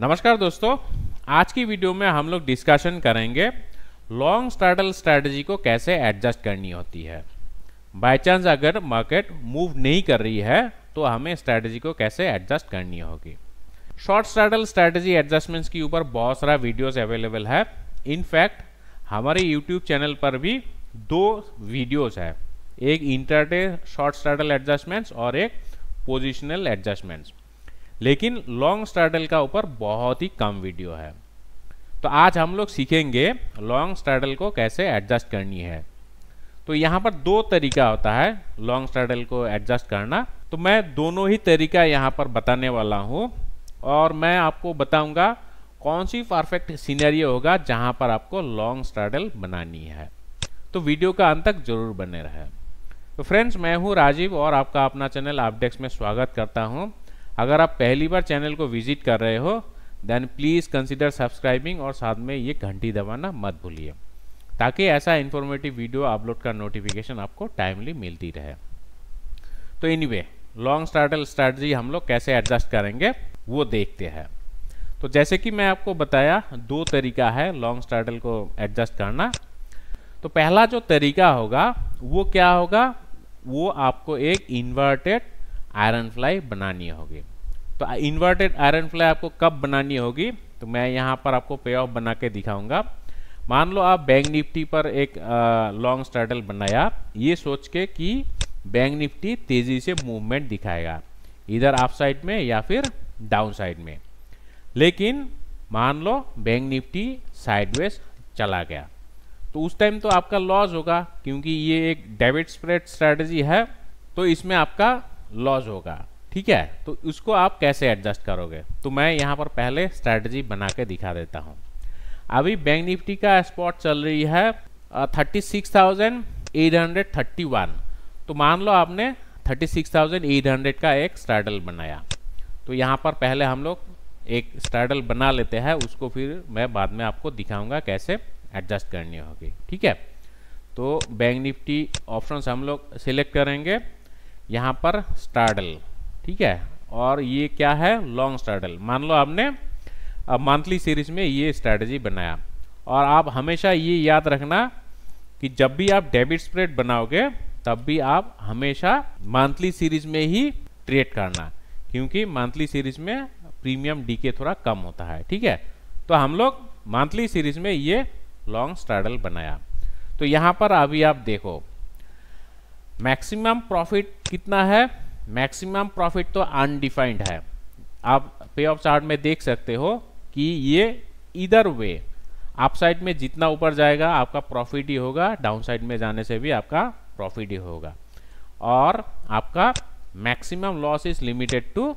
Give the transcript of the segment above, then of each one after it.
नमस्कार दोस्तों आज की वीडियो में हम लोग डिस्कशन करेंगे लॉन्ग स्टार्टल स्ट्रैटेजी को कैसे एडजस्ट करनी होती है बाय चांस अगर मार्केट मूव नहीं कर रही है तो हमें स्ट्रैटेजी को कैसे एडजस्ट करनी होगी शॉर्ट स्टार्टल स्ट्रैटेजी एडजस्टमेंट्स के ऊपर बहुत सारा वीडियोस अवेलेबल है इनफैक्ट हमारे यूट्यूब चैनल पर भी दो वीडियोज है एक इंटरडे शॉर्ट स्टार्टल एडजस्टमेंट्स और एक पोजिशनल एडजस्टमेंट्स लेकिन लॉन्ग स्ट्रैडल का ऊपर बहुत ही कम वीडियो है तो आज हम लोग सीखेंगे लॉन्ग स्ट्रैडल को कैसे एडजस्ट करनी है तो यहाँ पर दो तरीका होता है लॉन्ग स्ट्रैडल को एडजस्ट करना तो मैं दोनों ही तरीका यहाँ पर बताने वाला हूँ और मैं आपको बताऊँगा कौन सी परफेक्ट सीनरियो होगा जहाँ पर आपको लॉन्ग स्ट्रैडल बनानी है तो वीडियो का अंत तक जरूर बने रहें तो फ्रेंड्स मैं हूँ राजीव और आपका अपना चैनल आपडेक्स में स्वागत करता हूँ अगर आप पहली बार चैनल को विजिट कर रहे हो देन प्लीज़ कंसिडर सब्सक्राइबिंग और साथ में ये घंटी दबाना मत भूलिए ताकि ऐसा इन्फॉर्मेटिव वीडियो अपलोड का नोटिफिकेशन आपको टाइमली मिलती रहे तो anyway long straddle strategy हम लोग कैसे एडजस्ट करेंगे वो देखते हैं तो जैसे कि मैं आपको बताया दो तरीका है लॉन्ग स्टार्टल को एडजस्ट करना तो पहला जो तरीका होगा वो क्या होगा वो आपको एक इन्वर्टेड आयरन फ्लाई बनानी होगी तो इन्वर्टेड आयरन फ्लाई आपको कब बनानी होगी तो मैं यहाँ पर आपको पे ऑफ बना के दिखाऊंगा मान लो आप बैंक निफ्टी पर एक लॉन्ग स्ट्रेटल बनाया ये सोच के कि बैंक निफ्टी तेज़ी से मूवमेंट दिखाएगा इधर आप साइड में या फिर डाउन साइड में लेकिन मान लो बैंक निफ्टी साइडवेज चला गया तो उस टाइम तो आपका लॉस होगा क्योंकि ये एक डेबिट स्प्रेड स्ट्रेटजी है तो इसमें आपका लॉज होगा ठीक है तो उसको आप कैसे एडजस्ट करोगे तो मैं यहाँ पर पहले स्ट्रेटजी बना के दिखा देता हूँ अभी बैंक निफ्टी का स्पॉट चल रही है thirty six thousand eight hundred thirty one तो मान लो आपने thirty six thousand eight hundred का एक स्ट्रैडल बनाया तो यहाँ पर पहले हम लोग एक स्ट्रैडल बना लेते हैं उसको फिर मैं बाद में आपको दिखाऊंगा कैसे एडजस्ट करनी होगी ठीक है तो बैंक निफ्टी ऑप्शंस हम लोग सिलेक्ट करेंगे यहाँ पर स्टार्डल ठीक है और ये क्या है लॉन्ग स्टार्डल मान लो आपने मंथली सीरीज में ये स्ट्रैटेजी बनाया और आप हमेशा ये याद रखना कि जब भी आप डेबिट स्प्रेड बनाओगे तब भी आप हमेशा मंथली सीरीज में ही ट्रेड करना क्योंकि मंथली सीरीज में प्रीमियम डीके थोड़ा कम होता है ठीक है तो हम लोग मंथली सीरीज में ये लॉन्ग स्टार्डल बनाया तो यहाँ पर अभी आप देखो मैक्सिमम प्रॉफिट कितना है मैक्सिमम प्रॉफिट तो अनडिफाइंड है आप पे ऑफ चार्ट में देख सकते हो कि ये इधर वे आप साइड में जितना ऊपर जाएगा आपका प्रॉफिट ही होगा डाउन साइड में जाने से भी आपका प्रॉफिट ही होगा और आपका maximum loss is limited to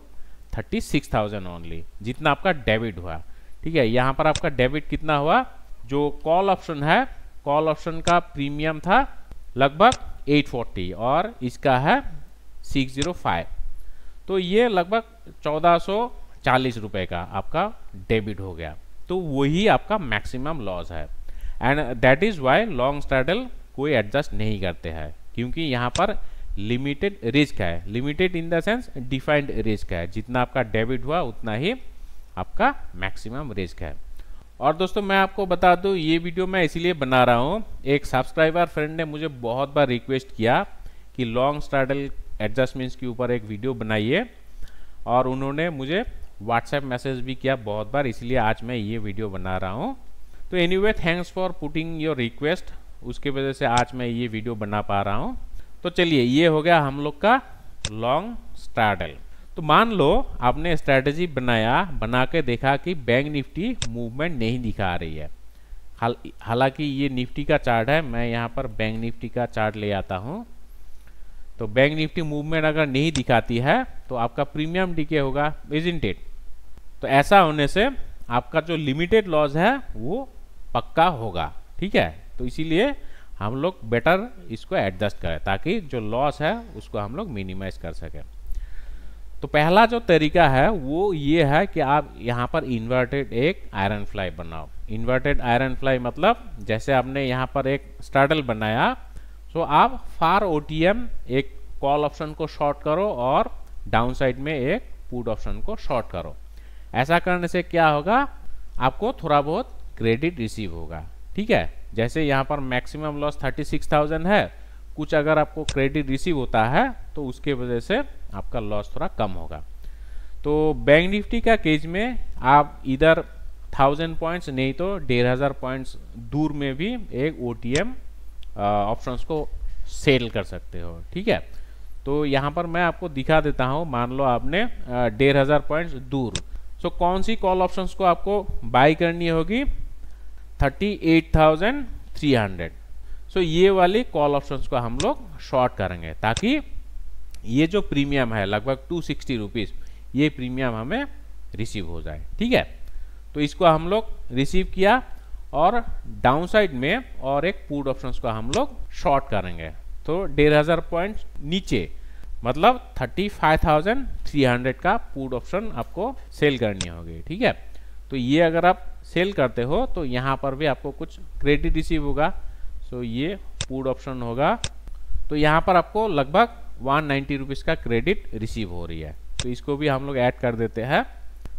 thirty six thousand only जितना आपका डेबिट हुआ ठीक है यहाँ पर आपका डेबिट कितना हुआ जो कॉल ऑप्शन है कॉल ऑप्शन का प्रीमियम था लगभग 840 और इसका है 605 तो ये लगभग 1440 रुपए का आपका डेबिट हो गया तो वही आपका मैक्सिमम लॉस है and that is why long straddle कोई एडजस्ट नहीं करते हैं क्योंकि यहाँ पर लिमिटेड रिस्क है limited in the sense defined risk है जितना आपका डेबिट हुआ उतना ही आपका मैक्सिमम रिस्क है और दोस्तों मैं आपको बता दूं ये वीडियो मैं इसीलिए बना रहा हूँ एक सब्सक्राइबर फ्रेंड ने मुझे बहुत बार रिक्वेस्ट किया कि लॉन्ग स्ट्राडल एडजस्टमेंट्स के ऊपर एक वीडियो बनाइए और उन्होंने मुझे व्हाट्सएप मैसेज भी किया बहुत बार इसलिए आज मैं ये वीडियो बना रहा हूँ तो anyway thanks for putting your request उसके वजह से आज मैं ये वीडियो बना पा रहा हूँ तो चलिए ये हो गया हम लोग का लॉन्ग स्टार्टल तो मान लो आपने स्ट्रैटेजी बनाया बना के देखा कि बैंक निफ्टी मूवमेंट नहीं दिखा रही है हाल हालांकि ये निफ्टी का चार्ट है मैं यहाँ पर बैंक निफ्टी का चार्ट ले आता हूँ तो बैंक निफ्टी मूवमेंट अगर नहीं दिखाती है तो आपका प्रीमियम डीके होगा इजेंटेड तो ऐसा होने से आपका जो लिमिटेड लॉस है वो पक्का होगा ठीक है तो इसीलिए हम लोग बेटर इसको एडजस्ट करें ताकि जो लॉस है उसको हम लोग मिनिमाइज कर सकें तो पहला जो तरीका है वो ये है कि आप यहाँ पर इन्वर्टेड एक आयरन फ्लाई बनाओ इन्वर्टेड आयरन फ्लाई मतलब जैसे आपने यहाँ पर एक स्टार्टल बनाया सो तो आप फार ओ एक कॉल ऑप्शन को शॉर्ट करो और डाउन साइड में एक पुट ऑप्शन को शॉर्ट करो ऐसा करने से क्या होगा आपको थोड़ा बहुत क्रेडिट रिसीव होगा ठीक है जैसे यहाँ पर मैक्सिमम लॉस 36,000 है कुछ अगर आपको क्रेडिट रिसीव होता है तो उसके वजह से आपका लॉस थोड़ा कम होगा तो बैंक निफ्टी का केज में आप इधर थाउजेंड पॉइंट्स नहीं तो डेढ़ हज़ार पॉइंट्स दूर में भी एक ओ टी एम ऑप्शंस को सेल कर सकते हो ठीक है तो यहाँ पर मैं आपको दिखा देता हूँ मान लो आपने डेढ़ हज़ार पॉइंट्स दूर सो so, कौन सी कॉल ऑप्शंस को आपको बाई करनी होगी thirty eight thousand three hundred so ये वाले कॉल ऑप्शंस को हम लोग शॉर्ट करेंगे ताकि ये जो प्रीमियम है लगभग टू सिक्सटी रुपीज़ ये प्रीमियम हमें रिसीव हो जाए ठीक है तो इसको हम लोग रिसीव किया और डाउन साइड में और एक पुट ऑप्शंस को हम लोग शॉर्ट करेंगे तो डेढ़ हज़ार पॉइंट नीचे मतलब thirty five thousand three hundred का पुट ऑप्शन आपको सेल करनी होगी ठीक है तो ये अगर आप सेल करते हो तो यहाँ पर भी आपको कुछ क्रेडिट रिसीव होगा सो ये फूड ऑप्शन होगा तो यहाँ पर आपको लगभग वन नाइन्टी रुपीज़ का क्रेडिट रिसीव हो रही है तो इसको भी हम लोग ऐड कर देते हैं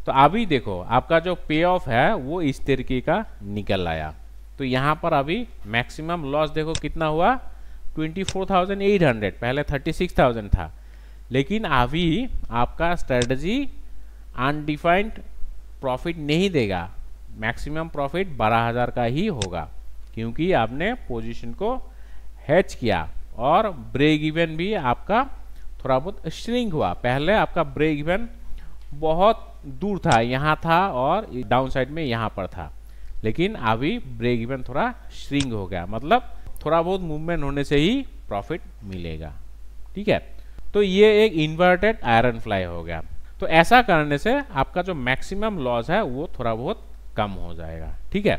तो अभी देखो आपका जो पे ऑफ है वो इस तरीके का निकल आया तो यहाँ पर अभी मैक्सिमम लॉस देखो कितना हुआ 24,800 पहले 36,000 था लेकिन अभी आपका स्ट्रेटजी अनडिफाइंड प्रॉफिट नहीं देगा मैक्सिमम प्रॉफिट 12,000 का ही होगा क्योंकि आपने पोजीशन को हैच किया और ब्रेक इवन भी आपका थोड़ा बहुत श्रिंक हुआ पहले आपका ब्रेक इवन बहुत दूर था यहाँ था और डाउन साइड में यहाँ पर था लेकिन अभी ब्रेक इवन थोड़ा श्रिंक हो गया मतलब थोड़ा बहुत मूवमेंट होने से ही प्रॉफिट मिलेगा ठीक है तो ये एक इन्वर्टेड आयरन फ्लाई हो गया तो ऐसा करने से आपका जो मैक्सिमम लॉस है वो थोड़ा बहुत कम हो जाएगा ठीक है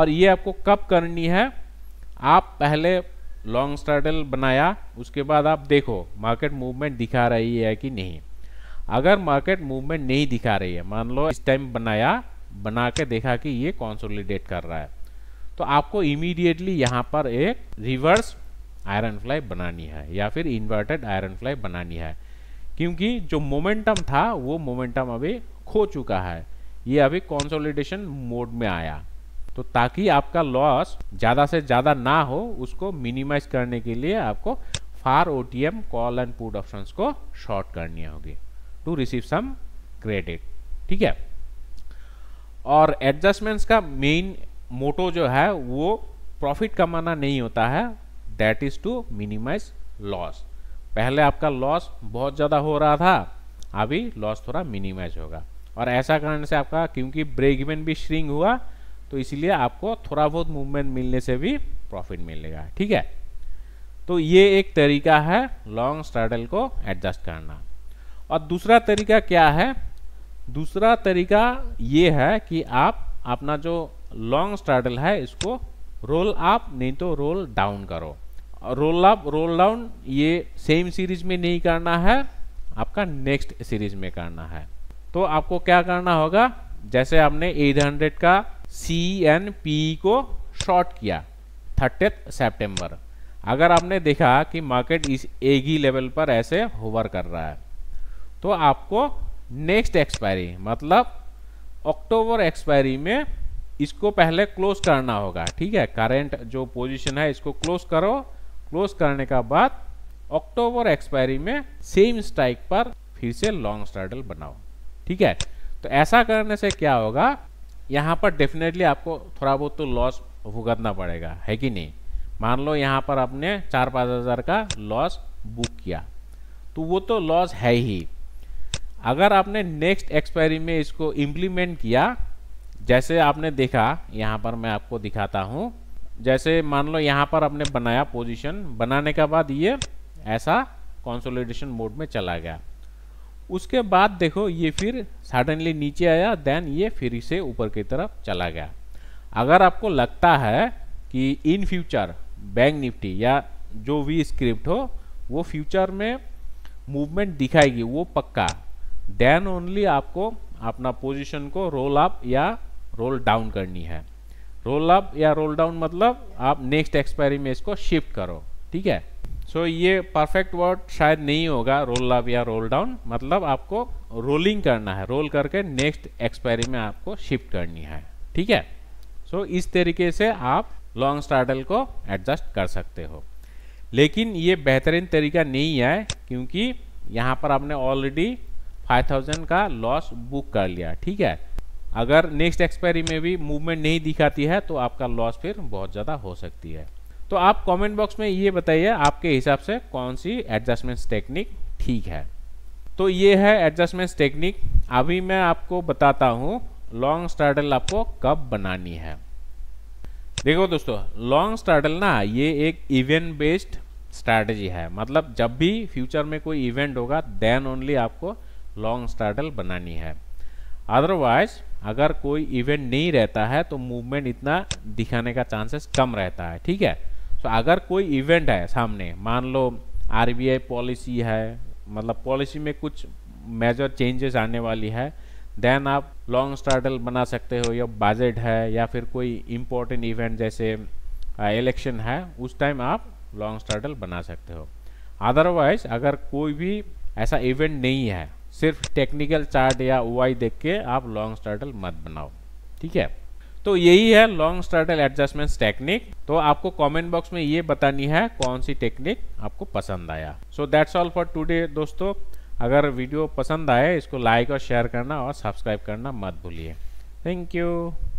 और ये आपको कब करनी है आप पहले लॉन्ग स्टार्टल बनाया उसके बाद आप देखो मार्केट मूवमेंट दिखा रही है कि नहीं अगर मार्केट मूवमेंट नहीं दिखा रही है मान लो इस टाइम बनाया बना के देखा कि ये कॉन्सोलिडेट कर रहा है तो आपको इमीडिएटली यहाँ पर एक रिवर्स आयरन फ्लाई बनानी है या फिर इन्वर्टेड आयरन फ्लाई बनानी है क्योंकि जो मोमेंटम था वो मोमेंटम अभी खो चुका है ये अभी कॉन्सोलिडेशन मोड में आया तो ताकि आपका लॉस ज़्यादा से ज़्यादा ना हो उसको मिनिमाइज करने के लिए आपको far O call and put option को शॉर्ट करनी होगी टू रिसीव सम क्रेडिट ठीक है और एडजस्टमेंट्स का मेन मोटो जो है वो प्रॉफिट कमाना नहीं होता है that is to minimise loss पहले आपका लॉस बहुत ज़्यादा हो रहा था अभी लॉस थोड़ा मिनिमाइज होगा और ऐसा करने से आपका क्योंकि ब्रेक इवन भी श्रिंग हुआ तो इसलिए आपको थोड़ा बहुत मूवमेंट मिलने से भी प्रॉफिट मिलेगा ठीक है तो ये एक तरीका है लॉन्ग स्ट्रैडल को एडजस्ट करना और दूसरा तरीका क्या है दूसरा तरीका ये है कि आप अपना जो लॉन्ग स्ट्रैडल है इसको रोल अप नहीं तो रोल डाउन करो रोल अप रोल डाउन ये सेम सीरीज में नहीं करना है आपका नेक्स्ट सीरीज में करना है तो आपको क्या करना होगा जैसे आपने 800 का सी एन पी को शॉर्ट किया थर्टीथ सेप्टेम्बर अगर आपने देखा कि मार्केट इस एक ही लेवल पर ऐसे होवर कर रहा है तो आपको नेक्स्ट एक्सपायरी मतलब अक्टूबर एक्सपायरी में इसको पहले क्लोज करना होगा ठीक है करेंट जो पोजीशन है इसको क्लोज करो क्लोज करने का बाद अक्टूबर एक्सपायरी में सेम स्ट्राइक पर फिर से लॉन्ग स्टार्टल बनाओ ठीक है तो ऐसा करने से क्या होगा यहाँ पर डेफिनेटली आपको थोड़ा बहुत तो लॉस भुगतना पड़ेगा है कि नहीं मान लो यहाँ पर आपने चार पाँच हज़ार का लॉस बुक किया तो वो तो लॉस है ही अगर आपने नेक्स्ट एक्सपायरी में इसको इम्प्लीमेंट किया जैसे आपने देखा यहाँ पर मैं आपको दिखाता हूँ जैसे मान लो यहाँ पर आपने बनाया पोजीशन बनाने के बाद ये ऐसा कंसोलिडेशन मोड में चला गया उसके बाद देखो ये फिर सडनली नीचे आया देन ये फिर से ऊपर की तरफ चला गया अगर आपको लगता है कि इन फ्यूचर बैंक निफ्टी या जो भी स्क्रिप्ट हो वो फ्यूचर में मूवमेंट दिखाएगी वो पक्का देन ओनली आपको अपना पोजीशन को रोल अप या रोल डाउन करनी है रोल अप या रोल डाउन मतलब आप नेक्स्ट एक्सपायरी में इसको शिफ्ट करो ठीक है सो so, ये परफेक्ट वर्ड शायद नहीं होगा रोल अप या रोल डाउन मतलब आपको रोलिंग करना है रोल करके नेक्स्ट एक्सपायरी में आपको शिफ्ट करनी है ठीक है सो so, इस तरीके से आप लॉन्ग स्टार्टल को एडजस्ट कर सकते हो लेकिन ये बेहतरीन तरीका नहीं है क्योंकि यहाँ पर आपने ऑलरेडी 5000 का लॉस बुक कर लिया ठीक है अगर नेक्स्ट एक्सपायरी में भी मूवमेंट नहीं दिखाती है तो आपका लॉस फिर बहुत ज़्यादा हो सकती है तो आप कमेंट बॉक्स में ये बताइए आपके हिसाब से कौन सी एडजस्टमेंट्स टेक्निक ठीक है तो ये है एडजस्टमेंट्स टेक्निक अभी मैं आपको बताता हूँ लॉन्ग स्टार्टल आपको कब बनानी है देखो दोस्तों लॉन्ग स्टार्टल ना ये एक इवेंट बेस्ड स्ट्रैटेजी है मतलब जब भी फ्यूचर में कोई इवेंट होगा देन ओनली आपको लॉन्ग स्टार्टल बनानी है अदरवाइज अगर कोई इवेंट नहीं रहता है तो मूवमेंट इतना दिखाने का चांसेस कम रहता है ठीक है तो अगर कोई इवेंट है सामने मान लो आरबीआई पॉलिसी है मतलब पॉलिसी में कुछ मेजर चेंजेस आने वाली है देन आप लॉन्ग स्टार्टल बना सकते हो या बजट है या फिर कोई इम्पोर्टेंट इवेंट जैसे इलेक्शन है उस टाइम आप लॉन्ग स्टार्टल बना सकते हो अदरवाइज अगर कोई भी ऐसा इवेंट नहीं है सिर्फ टेक्निकल चार्ट या वाई देख के आप लॉन्ग स्टार्टल मत बनाओ ठीक है तो यही है लॉन्ग स्ट्रेटल एडजस्टमेंट टेक्निक तो आपको कमेंट बॉक्स में ये बतानी है कौन सी टेक्निक आपको पसंद आया so that's all for today दोस्तों अगर वीडियो पसंद आए इसको लाइक और शेयर करना और सब्सक्राइब करना मत भूलिए थैंक यू